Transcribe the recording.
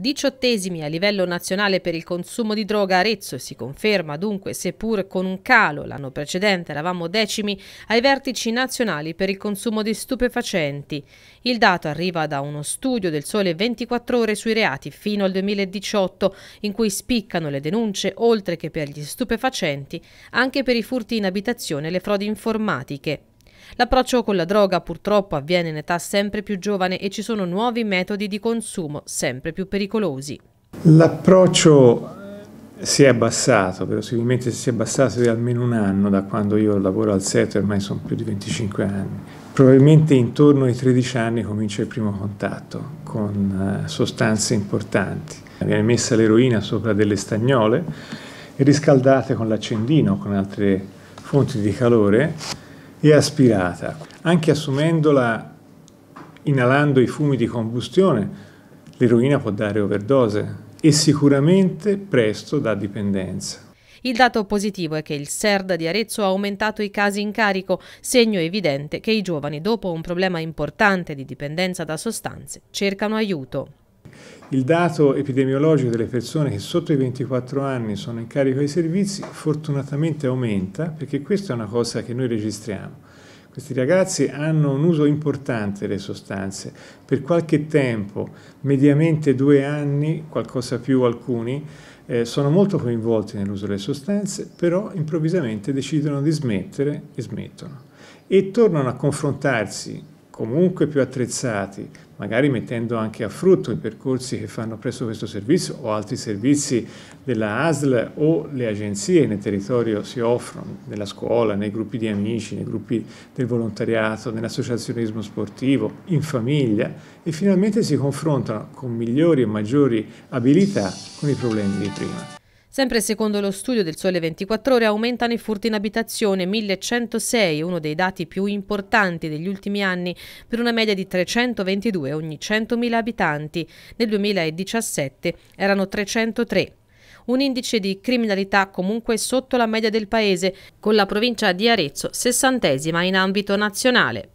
Diciottesimi a livello nazionale per il consumo di droga Arezzo si conferma dunque, seppur con un calo, l'anno precedente eravamo decimi, ai vertici nazionali per il consumo di stupefacenti. Il dato arriva da uno studio del Sole 24 ore sui reati fino al 2018, in cui spiccano le denunce, oltre che per gli stupefacenti, anche per i furti in abitazione e le frodi informatiche. L'approccio con la droga purtroppo avviene in età sempre più giovane e ci sono nuovi metodi di consumo sempre più pericolosi. L'approccio si è abbassato, verosimilmente si è abbassato di almeno un anno da quando io lavoro al set, ormai sono più di 25 anni. Probabilmente intorno ai 13 anni comincia il primo contatto con eh, sostanze importanti. Viene messa l'eroina sopra delle stagnole e riscaldate con l'accendino o con altre fonti di calore e aspirata, anche assumendola inalando i fumi di combustione, l'eroina può dare overdose e sicuramente presto da dipendenza. Il dato positivo è che il SERD di Arezzo ha aumentato i casi in carico, segno evidente che i giovani, dopo un problema importante di dipendenza da sostanze, cercano aiuto. Il dato epidemiologico delle persone che sotto i 24 anni sono in carico ai servizi fortunatamente aumenta perché questa è una cosa che noi registriamo. Questi ragazzi hanno un uso importante delle sostanze, per qualche tempo, mediamente due anni, qualcosa più alcuni, eh, sono molto coinvolti nell'uso delle sostanze, però improvvisamente decidono di smettere e smettono. E tornano a confrontarsi, comunque più attrezzati, magari mettendo anche a frutto i percorsi che fanno presso questo servizio o altri servizi della ASL o le agenzie nel territorio si offrono, nella scuola, nei gruppi di amici, nei gruppi del volontariato, nell'associazionismo sportivo, in famiglia e finalmente si confrontano con migliori e maggiori abilità con i problemi di prima. Sempre secondo lo studio del Sole 24 Ore aumentano i furti in abitazione, 1106, uno dei dati più importanti degli ultimi anni, per una media di 322 ogni 100.000 abitanti. Nel 2017 erano 303 un indice di criminalità comunque sotto la media del paese, con la provincia di Arezzo sessantesima in ambito nazionale.